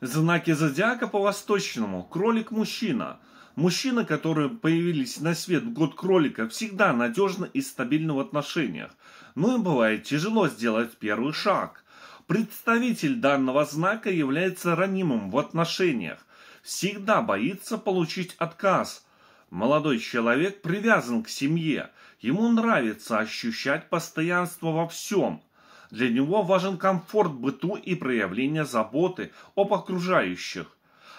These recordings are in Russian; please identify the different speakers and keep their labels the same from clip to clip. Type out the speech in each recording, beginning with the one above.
Speaker 1: знаки зодиака по-восточному. Кролик мужчина. Мужчины, которые появились на свет в год кролика, всегда надежны и стабильны в отношениях. Но ну и бывает тяжело сделать первый шаг. Представитель данного знака является ранимым в отношениях. Всегда боится получить отказ. Молодой человек привязан к семье. Ему нравится ощущать постоянство во всем – для него важен комфорт быту и проявление заботы об окружающих.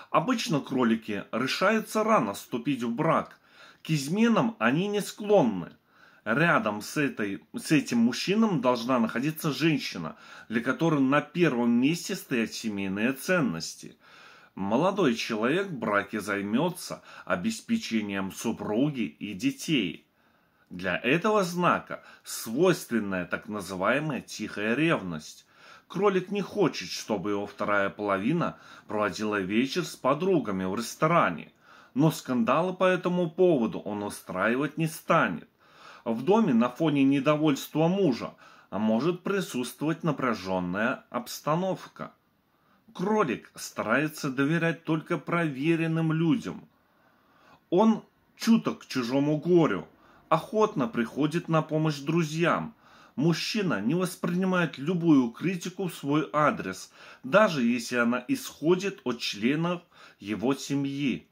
Speaker 1: Обычно кролики решаются рано вступить в брак. К изменам они не склонны. Рядом с, этой, с этим мужчином должна находиться женщина, для которой на первом месте стоят семейные ценности. Молодой человек в браке займется обеспечением супруги и детей – для этого знака свойственная так называемая тихая ревность. Кролик не хочет, чтобы его вторая половина проводила вечер с подругами в ресторане, но скандалы по этому поводу он устраивать не станет. В доме на фоне недовольства мужа а может присутствовать напряженная обстановка. Кролик старается доверять только проверенным людям. Он чуток к чужому горю – охотно приходит на помощь друзьям. Мужчина не воспринимает любую критику в свой адрес, даже если она исходит от членов его семьи.